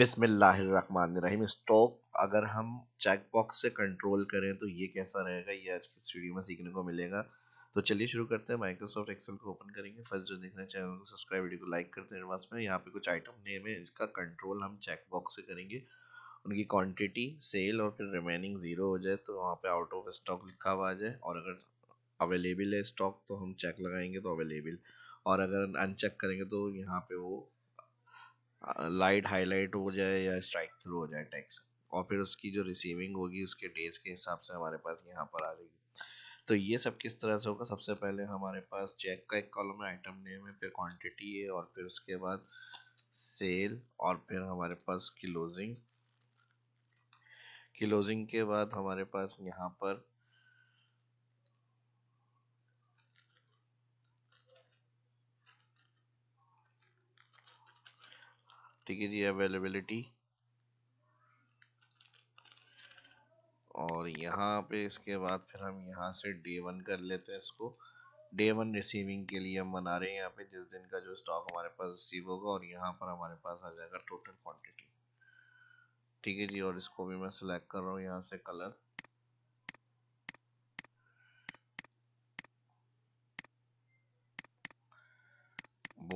बिसमीम स्टॉक अगर हम चेक बॉक्स से कंट्रोल करें तो ये कैसा रहेगा ये आज की स्टूडियो में सीखने को मिलेगा तो चलिए शुरू करते हैं माइक्रोसॉफ्ट एक्सेल को ओपन करेंगे फर्स्ट जो देखना चैनल को सब्सक्राइब वीडियो को लाइक करते हैं एडवांस में यहाँ पे कुछ आइटम नेम है इसका कंट्रोल हम चेक बॉक्स से करेंगे उनकी क्वांटिटी सेल और फिर रिमेनिंग ज़ीरो हो जाए तो वहाँ पे आउट ऑफ स्टॉक लिखा हुआ आ जाए और अगर अवेलेबल है स्टॉक तो हम चेक लगाएंगे तो अवेलेबल और अगर अनचेक करेंगे तो यहाँ पे वो लाइट हाईलाइट हो जाए या स्ट्राइक थ्रू हो जाए टैक्स और फिर उसकी जो रिसीविंग होगी उसके डेज के हिसाब से हमारे पास यहाँ पर आ जाएगी तो ये सब किस तरह से होगा सबसे पहले हमारे पास चेक का एक कॉलम है आइटम नेम है फिर क्वांटिटी है और फिर उसके बाद सेल और फिर हमारे पास क्लोजिंग क्लोजिंग के बाद हमारे पास यहाँ पर ठीक है जी अवेलेबिलिटी और यहाँ पे इसके बाद फिर हम यहाँ से डे वन कर लेते हैं इसको डे वन रिसीविंग के लिए हम बना रहे हैं यहाँ पे जिस दिन का जो स्टॉक हमारे पास रिसीव होगा और यहाँ पर हमारे पास आ जाएगा टोटल क्वांटिटी ठीक है जी और इसको भी मैं सिलेक्ट कर रहा हूँ यहाँ से कलर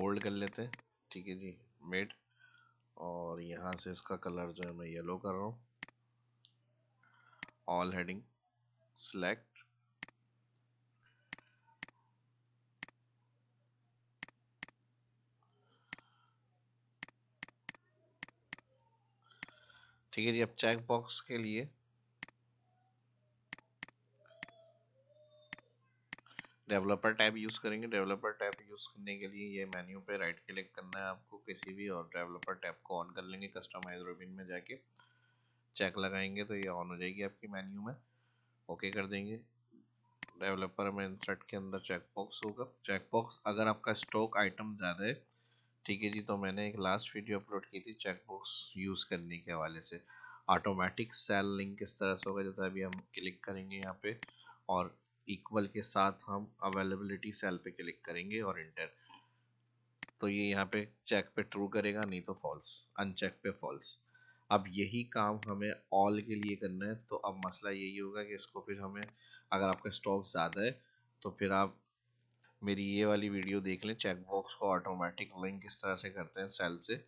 बोल्ड कर लेते हैं ठीक है जी मेड और यहाँ से इसका कलर जो है मैं येलो कर रहा हूँ ऑल हेडिंग सेलेक्ट ठीक है जी अब चेक बॉक्स के लिए डेवलपर टैब यूज़ करेंगे डेवलपर टैब यूज़ करने के लिए ये मेन्यू पे राइट क्लिक करना है आपको किसी भी और डेवलपर टैब को ऑन कर लेंगे कस्टमाइज रोबिन में जाके चेक लगाएंगे तो ये ऑन हो जाएगी आपकी मेन्यू में ओके कर देंगे डेवलपर में इंसर्ट के अंदर चेकबॉक्स होगा चेकबॉक्स अगर आपका स्टॉक आइटम ज़्यादा है ठीक है जी तो मैंने एक लास्ट वीडियो अपलोड की थी चेकबॉक्स यूज़ करने के हवाले से ऑटोमेटिक सेल लिंक किस तरह से होगा जैसा अभी हम क्लिक करेंगे यहाँ पे और इक्वल के साथ हम अवेलेबिलिटी सेल पे क्लिक करेंगे और इंटर तो ये यहाँ पे चेक पे ट्रू करेगा नहीं तो फॉल्स अनचेक पे फॉल्स अब यही काम हमें ऑल के लिए करना है तो अब मसला यही होगा कि इसको फिर हमें अगर आपका स्टॉक ज़्यादा है तो फिर आप मेरी ये वाली वीडियो देख लें चेकबॉक्स को ऑटोमेटिक लिंक किस तरह से करते हैं सेल से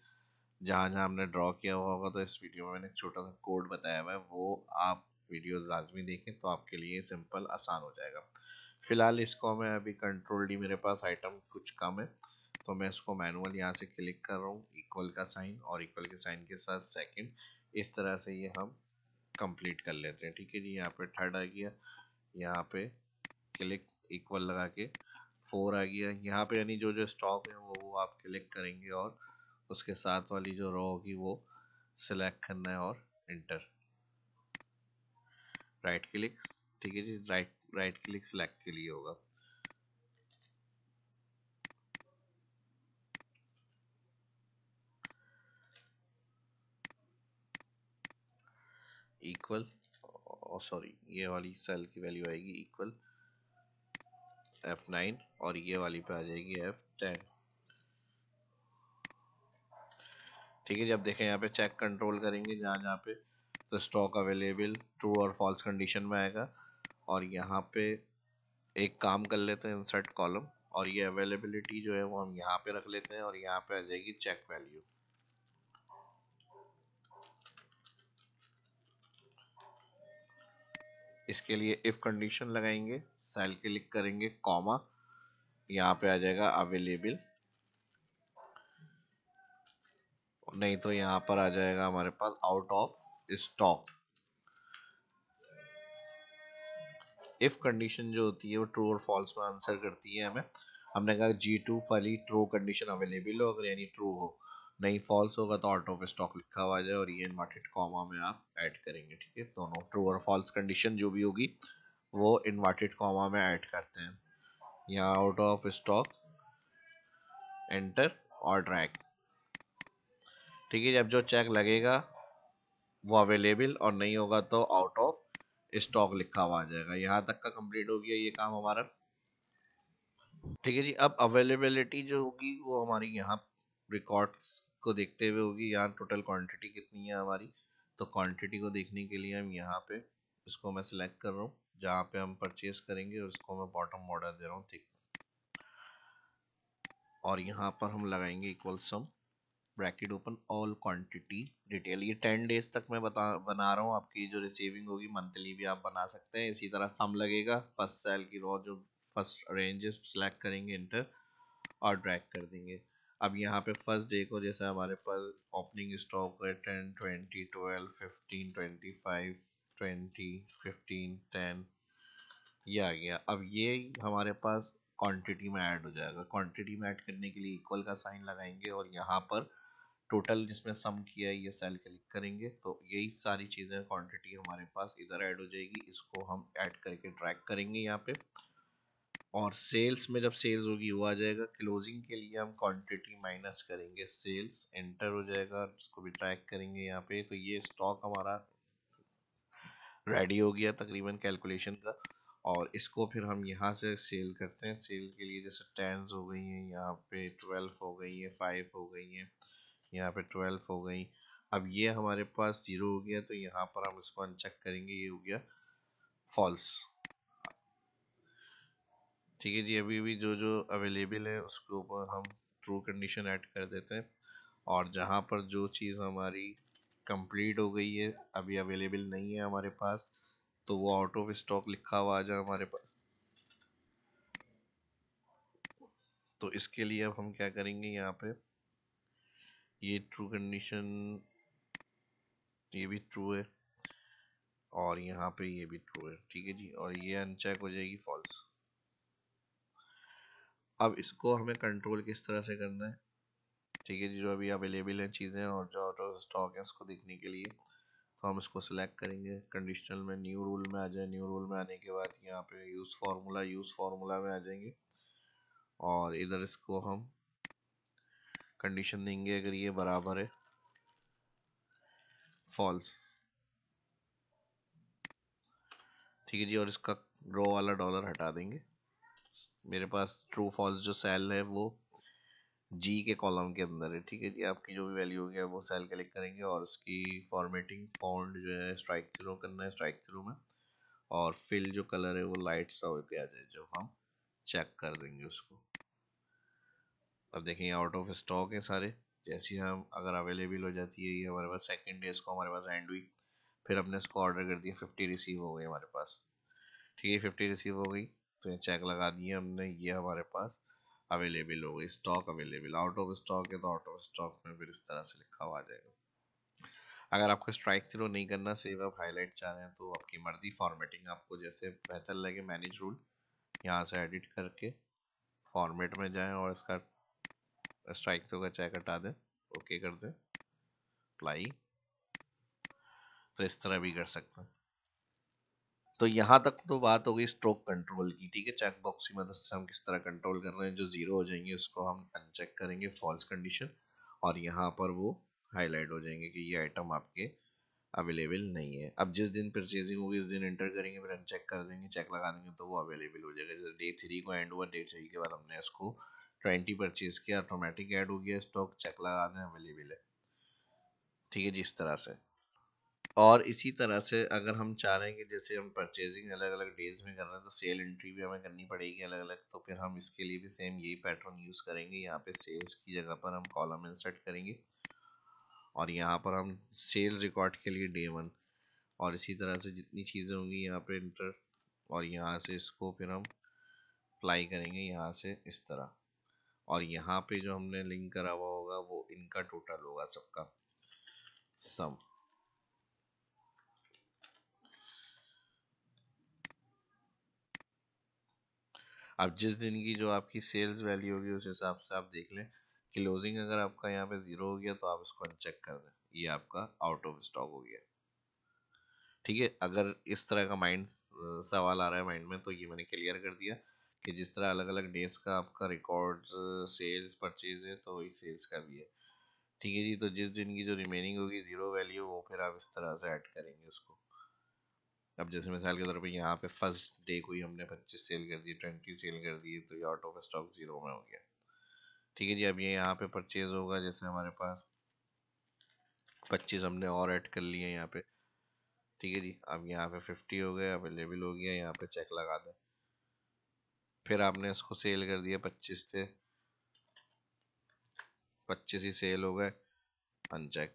जहाँ जहाँ हमने ड्रॉ किया हुआ होगा तो इस वीडियो में मैंने छोटा सा कोड बताया हुआ है वो आप वीडियो लाजमी देखें तो आपके लिए सिंपल आसान हो जाएगा फ़िलहाल इसको मैं अभी कंट्रोल डी मेरे पास आइटम कुछ कम है तो मैं इसको मैनुअल यहाँ से क्लिक कर रहा हूँ इक्वल का साइन और इक्वल के साइन के साथ सेकंड इस तरह से ये हम कंप्लीट कर लेते हैं ठीक है जी यहाँ पे थर्ड आ गया यहाँ पे क्लिक इक्वल लगा के फोर आ गया यहाँ पे यानी जो जो स्टॉक है वो वो आप क्लिक करेंगे और उसके साथ वाली जो रॉ होगी वो सिलेक्ट करना है और इंटर राइट क्लिक ठीक है जी राइट राइट क्लिक सेलेक्ट के लिए होगा इक्वल और सॉरी ये वाली सेल की वैल्यू आएगी इक्वल F9 और ये वाली पे आ जाएगी F10 ठीक है जब देखें यहाँ पे चेक कंट्रोल करेंगे जहाँ जहाँ पे तो स्टॉक अवेलेबल ट्रू और फॉल्स कंडीशन में आएगा और यहाँ पे एक काम कर लेते हैं इंसर्ट कॉलम और ये अवेलेबिलिटी जो है वो हम यहाँ पे रख लेते हैं और यहाँ पे आ जाएगी चेक वैल्यू इसके लिए इफ कंडीशन लगाएंगे सेल क्लिक करेंगे कॉमा यहाँ पे आ जाएगा अवेलेबल नहीं तो यहाँ पर आ जाएगा हमारे पास out of stock if condition जो होती है वो ट्रू और फॉल्स में आंसर करती है हमें हमने कहा G two fully true condition available हो अगर यानी ट्रू हो नहीं फॉल्स होगा तो आउट ऑफ स्टॉक लिखा हुआ जाए और ये इन्वर्टेड कॉमा में आप ऐड करेंगे ठीक है दोनों ट्रू और फॉल्स कंडीशन जो भी होगी वो इन्वर्टेड कॉमा में ऐड करते हैं यहाँ आउट ऑफ स्टॉक एंटर और ड्रैग ठीक है जब जो चेक लगेगा वो अवेलेबल और नहीं होगा तो आउट ऑफ स्टॉक लिखा हुआ आ जाएगा यहाँ तक का कंप्लीट हो गया ये काम हमारा ठीक है जी अब अवेलेबिलिटी जो होगी वो हमारी यहाँ रिकॉर्ड्स को देखते हुए होगी यहाँ टोटल क्वांटिटी कितनी है हमारी तो क्वांटिटी को देखने के लिए हम यहाँ पे इसको मैं सिलेक्ट कर रहा हूँ जहाँ पे हम परचेज करेंगे उसको मैं बॉटम ऑर्डर दे रहा हूँ ठीक और यहाँ पर हम लगाएंगे equal sum bracket open all quantity detail ये टेन डेज तक मैं बता बना रहा हूँ आपकी जो रिसीविंग होगी मंथली भी आप बना सकते हैं इसी तरह सम लगेगा फर्स्ट सेल की रॉ जो फर्स्ट रेंज सेलेक्ट करेंगे इंटर और ड्रैक कर देंगे अब यहाँ पे फर्स्ट डे को जैसे हमारे पास ओपनिंग स्टॉक है ten twenty twelve fifteen twenty five twenty fifteen ten ये आ गया अब ये हमारे पास क्वांटिटी में ऐड हो जाएगा क्वांटिटी में ऐड करने के लिए इक्वल का साइन लगाएंगे और यहाँ पर टोटल जिसमें सम किया है ये सेल क्लिक करेंगे तो यही सारी चीज़ें क्वांटिटी हमारे पास इधर ऐड हो जाएगी इसको हम ऐड करके ट्रैक करेंगे यहाँ पे और सेल्स में जब सेल्स होगी वो आ जाएगा क्लोजिंग के लिए हम क्वांटिटी माइनस करेंगे सेल्स एंटर हो जाएगा इसको भी ट्रैक करेंगे यहाँ पे तो ये स्टॉक हमारा रेडी हो गया तकरीबन कैलकुलेशन का और इसको फिर हम यहाँ से सेल करते हैं सेल के लिए जैसे टेंस हो गई हैं यहाँ पे ट्वेल्व हो गई है फाइव हो गई है यहाँ पे ट्वेल्व हो गई अब ये हमारे पास जीरो हो गया तो यहाँ पर हम इसको अनचेक करेंगे ये हो गया फॉल्स ठीक है जी अभी भी जो जो अवेलेबल है उसके ऊपर हम ट्रू कंडीशन ऐड कर देते हैं और जहाँ पर जो चीज़ हमारी कंप्लीट हो गई है अभी अवेलेबल नहीं है हमारे पास तो वो आउट ऑफ स्टॉक लिखा हुआ आ जाए हमारे पास तो इसके लिए अब हम क्या करेंगे यहाँ पे ये ट्रू कंडीशन ये भी ट्रू है और यहाँ पे ये भी ट्रू है ठीक है जी और ये अनचेक हो जाएगी फॉल्स अब इसको हमें कंट्रोल किस तरह से करना है ठीक है जी जो अभी अवेलेबल है चीज़ें और जो ऑटो स्टॉक है उसको देखने के लिए तो हम इसको सिलेक्ट करेंगे कंडीशनल में न्यू रूल में आ जाए न्यू रूल में आने के बाद यहाँ पे यूज़ फार्मूला यूज़ फार्मूला में आ जाएंगे और इधर इसको हम कंडीशन देंगे अगर ये बराबर है फॉल्स ठीक है जी और इसका रो वाला डॉलर हटा देंगे मेरे पास ट्रू फॉल्स जो सेल है वो जी के कॉलम के अंदर है ठीक है जी आपकी जो भी वैल्यू होगी वो सेल क्लिक करेंगे और उसकी फॉर्मेटिंग पॉन्ड जो है स्ट्राइक थ्रो करना है स्ट्राइक थ्रो में और फिल जो कलर है वो लाइट सा हो गया जाए जब हम चेक कर देंगे उसको अब देखें आउट ऑफ स्टॉक है सारे जैसे हम अगर अवेलेबल हो जाती है ये हमारे पास सेकेंड डे इसको हमारे पास एंड हुई फिर हमने इसको ऑर्डर कर दिया फिफ्टी रिसीव हो गई हमारे पास ठीक है फिफ्टी रिसीव हो गई तो ये चेक लगा दिए हमने ये हमारे पास अवेलेबल हो गई stock available out of stock है तो आउट ऑफ स्टॉक में फिर इस तरह से लिखा हुआ आ जाएगा अगर आपको स्ट्राइक थ्रो नहीं करना सिर्फ आप हाईलाइट चाह रहे हैं तो आपकी मर्जी फॉर्मेटिंग आपको जैसे बेहतर लगे मैनेज रूल यहाँ से एडिट करके फॉर्मेट में जाएं और इसका स्ट्राइक से होगा चेक हटा दें ओके कर दें अप्लाई तो इस तरह भी कर सकते हैं तो यहाँ तक तो बात हो गई स्ट्रोक कंट्रोल की ठीक है चेकबॉक्स की मदद से हम किस तरह कंट्रोल कर रहे हैं जो ज़ीरो हो जाएंगे उसको हम अनचेक करेंगे फॉल्स कंडीशन और यहाँ पर वो हाईलाइट हो जाएंगे कि ये आइटम आपके अवेलेबल नहीं है अब जिस दिन परचेजिंग होगी उस दिन एंटर करेंगे फिर अनचेक कर देंगे चेक लगा देंगे तो वो अवेलेबल हो जाएगा जैसे डे थ्री को एंड हुआ डे थ्री के बाद हमने इसको ट्वेंटी परचेज किया ऑटोमेटिक ऐड हो गया स्टॉक चेक लगा दें अवेलेबल है ठीक है जी इस तरह से और इसी तरह से अगर हम चाह रहे हैं कि जैसे हम परचेजिंग अलग अलग डेज में कर रहे हैं तो सेल एंट्री भी हमें करनी पड़ेगी अलग अलग तो फिर हम इसके लिए भी सेम यही पैटर्न यूज़ करेंगे यहाँ पे सेल्स की जगह पर हम कॉलम इंसर्ट करेंगे और यहाँ पर हम सेल रिकॉर्ड के लिए डे वन और इसी तरह से जितनी चीज़ें होंगी यहाँ पर इंटर और यहाँ से इसको फिर हम अप्लाई करेंगे यहाँ से इस तरह और यहाँ पे जो हमने लिंक करा हुआ होगा वो इनका टोटल होगा सबका सम अब जिस दिन की जो आपकी सेल्स वैल्यू होगी उस हिसाब से आप देख लें क्लोजिंग अगर आपका यहाँ पे ज़ीरो हो गया तो आप इसको अनचेक कर दें ये आपका आउट ऑफ स्टॉक हो गया ठीक है अगर इस तरह का माइंड सवाल आ रहा है माइंड में तो ये मैंने क्लियर कर दिया कि जिस तरह अलग अलग डेज का आपका रिकॉर्ड्स सेल्स परचेज है तो वही सेल्स का भी है ठीक है जी तो जिस दिन की जो रिमेनिंग होगी ज़ीरो वैल्यू वो फिर आप इस तरह से ऐड करेंगे उसको अब जैसे मिसाल के तौर पर यहाँ पे फर्स्ट डे को ही हमने पच्चीस सेल कर दी ट्वेंटी सेल कर दी तो ये आउट ऑफ स्टॉक ज़ीरो में हो गया ठीक है जी अब ये यहाँ पे परचेज होगा जैसे हमारे पास पच्चीस हमने और ऐड कर लिए यहाँ पे ठीक है जी अब यहाँ पे फिफ्टी हो गया अवेलेबल हो गया यहाँ पे चेक लगा दें फिर आपने इसको सेल कर दिया पच्चीस से पच्चीस ही सेल हो गए अनचेक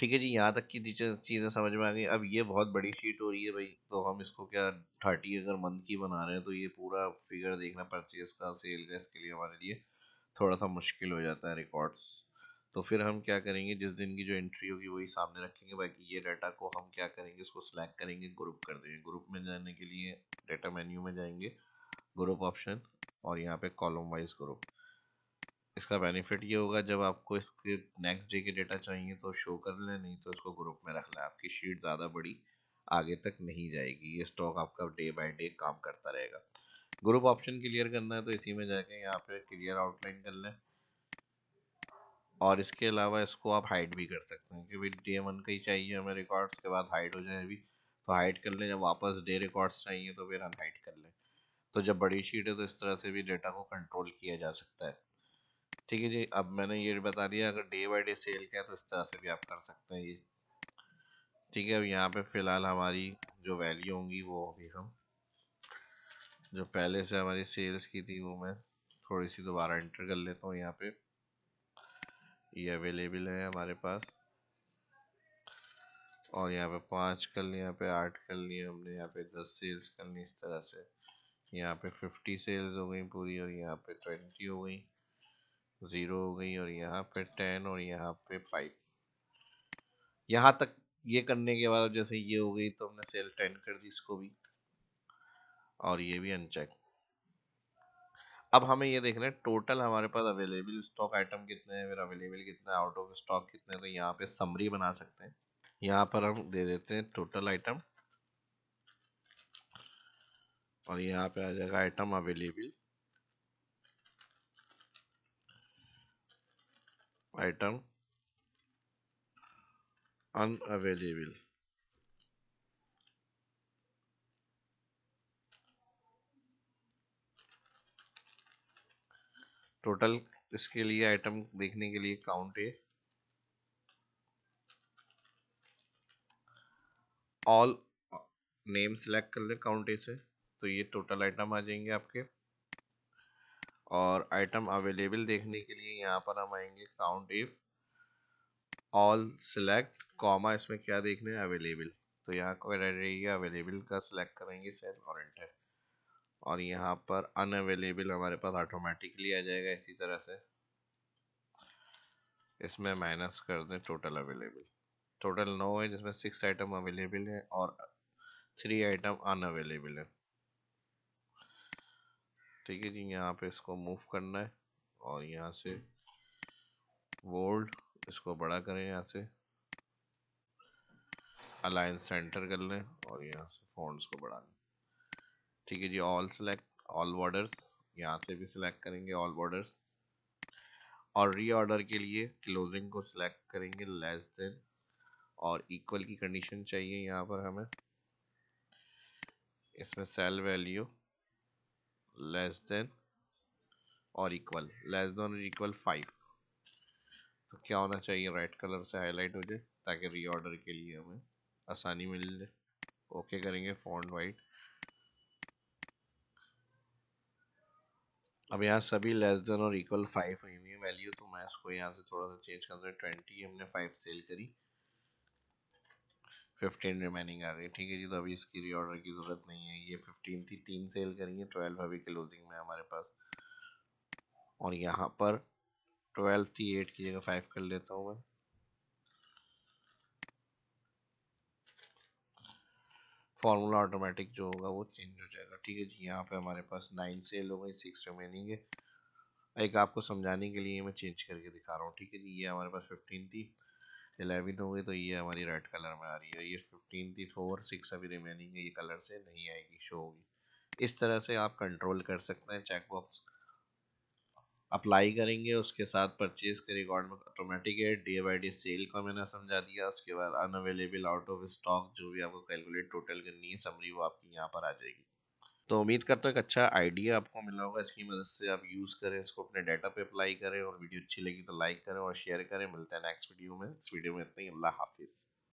ठीक है जी यहाँ तक की चीज़ें समझ में आ गई अब ये बहुत बड़ी शीट हो रही है भाई तो हम इसको क्या थर्टी अगर मंथ की बना रहे हैं तो ये पूरा फिगर देखना परचेज का सेल का इसके लिए हमारे लिए थोड़ा सा मुश्किल हो जाता है रिकॉर्ड्स तो फिर हम क्या करेंगे जिस दिन की जो एंट्री होगी वही सामने रखेंगे बाकी ये डाटा को हम क्या करेंगे इसको सिलेक्ट करेंगे ग्रुप कर देंगे ग्रुप में जाने के लिए डाटा मेन्यू में जाएंगे ग्रुप ऑप्शन और यहाँ पे कॉलम वाइज ग्रुप इसका बेनिफिट ये होगा जब आपको इसके नेक्स्ट डे के डेटा चाहिए तो शो कर लें नहीं तो इसको ग्रुप में रख लें आपकी शीट ज़्यादा बड़ी आगे तक नहीं जाएगी ये स्टॉक आपका डे बाय डे काम करता रहेगा ग्रुप ऑप्शन क्लियर करना है तो इसी में जाके यहाँ पे क्लियर आउटलाइन कर लें और इसके अलावा इसको आप हाइड भी कर सकते हैं क्योंकि डे वन का ही चाहिए हमें रिकॉर्ड्स के बाद हाइड हो जाए अभी तो हाइड कर लें जब वापस डे रिकॉर्ड्स चाहिए तो फिर हाइड कर लें तो जब बड़ी शीट है तो इस तरह से भी डेटा को कंट्रोल किया जा सकता है ठीक है जी अब मैंने ये बता दिया अगर डे बाई डे सेल का है तो इस तरह से भी आप कर सकते हैं ये ठीक है अब यहाँ पे फ़िलहाल हमारी जो वैल्यू होंगी वो होगी हम जो पहले से हमारी सेल्स की थी वो मैं थोड़ी सी दोबारा एंटर कर लेता हूँ यहाँ पे ये अवेलेबल है हमारे पास और यहाँ पे पाँच कर लिया यहाँ पे आठ कर लिए हमने यहाँ पे दस सेल्स कर ली इस तरह से यहाँ पे फिफ्टी सेल्स हो गई पूरी और यहाँ पे ट्वेंटी हो गई ज़ीरो हो गई और यहाँ पे टेन और यहाँ पे फाइव यहाँ तक ये करने के बाद जैसे ये हो गई तो हमने सेल टेन कर दी इसको भी और ये भी अनचेक अब हमें ये देखना है टोटल हमारे पास अवेलेबल स्टॉक आइटम कितने हैं फिर अवेलेबल कितने आउट ऑफ स्टॉक कितने तो यहाँ पे समरी बना सकते हैं यहाँ पर हम दे देते हैं टोटल आइटम और यहाँ पे आ जाएगा item available item unavailable total इसके लिए आइटम देखने के लिए काउंट है ऑल नेम सेलेक्ट कर ले काउंटे से तो ये टोटल आइटम आ जाएंगे आपके और आइटम अवेलेबल देखने के लिए यहाँ पर हम आएंगे count if all select comma इसमें क्या देखने अवेलेबल तो यहाँ को अवेलेबल का सिलेक्ट करेंगे सेल और एंटर और यहाँ पर अन अवेलेबल हमारे पास ऑटोमेटिकली आ जाएगा इसी तरह से इसमें माइनस कर दें टोटल अवेलेबल टोटल नौ है जिसमें सिक्स आइटम अवेलेबल है और थ्री आइटम अन अवेलेबल है ठीक है जी यहाँ पे इसको मूव करना है और यहाँ से वोल्ड हम्म। इसको बड़ा करें यहाँ से अलाइन सेंटर कर लें और यहाँ से फॉन्ट्स को बढ़ा लें ठीक है जी ऑल सेलेक्ट ऑल बॉर्डर्स यहाँ से भी सिलेक्ट करेंगे ऑल बॉर्डर्स और रीऑर्डर के लिए क्लोजिंग को सिलेक्ट करेंगे लेस देन और इक्वल की कंडीशन चाहिए यहाँ पर हमें इसमें सेल वैल्यू लेस देन और इक्वल लेस देन और इक्वल फाइव तो क्या होना चाहिए रेड कलर से हाईलाइट हो जाए ताकि रीऑर्डर के लिए हमें आसानी मिल जाए ओके करेंगे फॉन्ट वाइट अब यहाँ सभी लेस देन और इक्वल फाइव है ये वैल्यू तो मैं इसको यहाँ से थोड़ा सा चेंज कर दूँ ट्वेंटी हमने फाइव सेल करी फिफ्टीन रिमेनिंग आ गई ठीक है जी तो अभी इसकी रीऑर्डर की ज़रूरत नहीं है ये एटीन थी तीन सेल करी है ट्वेल्व अभी क्लोजिंग में हमारे पास और यहाँ पर ट्वेल्व थी एट की जगह फाइव कर लेता हूँ मैं फॉर्मूला ऑटोमेटिक जो होगा वो चेंज हो जाएगा ठीक है जी यहाँ पे हमारे पास नाइन सेल हो गई सिक्स रिमेनिंग है एक आपको समझाने के लिए मैं चेंज करके दिखा रहा हूँ ठीक है जी ये हमारे पास फिफ्टीन थी एलेवन हो गई तो ये हमारी रेड कलर में आ रही है ये फिफ्टीन थी फोर सिक्स अभी रिमेनिंग है ये कलर से नहीं आएगी शो होगी इस तरह से आप कंट्रोल कर सकते हैं चेक बॉक्स अप्लाई करेंगे उसके साथ परचेज के रिकॉर्ड में ऑटोमेटिक है डे बाई डे सेल का मैंने समझा दिया उसके बाद अनअवेलेबल आउट ऑफ स्टॉक जो भी आपको कैलकुलेट टोटल करनी है समरी वो आपकी यहाँ पर आ जाएगी तो उम्मीद करता हूँ एक अच्छा आइडिया आपको मिला होगा इसकी मदद से आप यूज़ करें इसको अपने डाटा पे अप्लाई करें और वीडियो अच्छी लगी तो लाइक करें और शेयर करें मिलते हैं नेक्स्ट वीडियो में इस वीडियो में इतना ही अल्लाह हाफिज़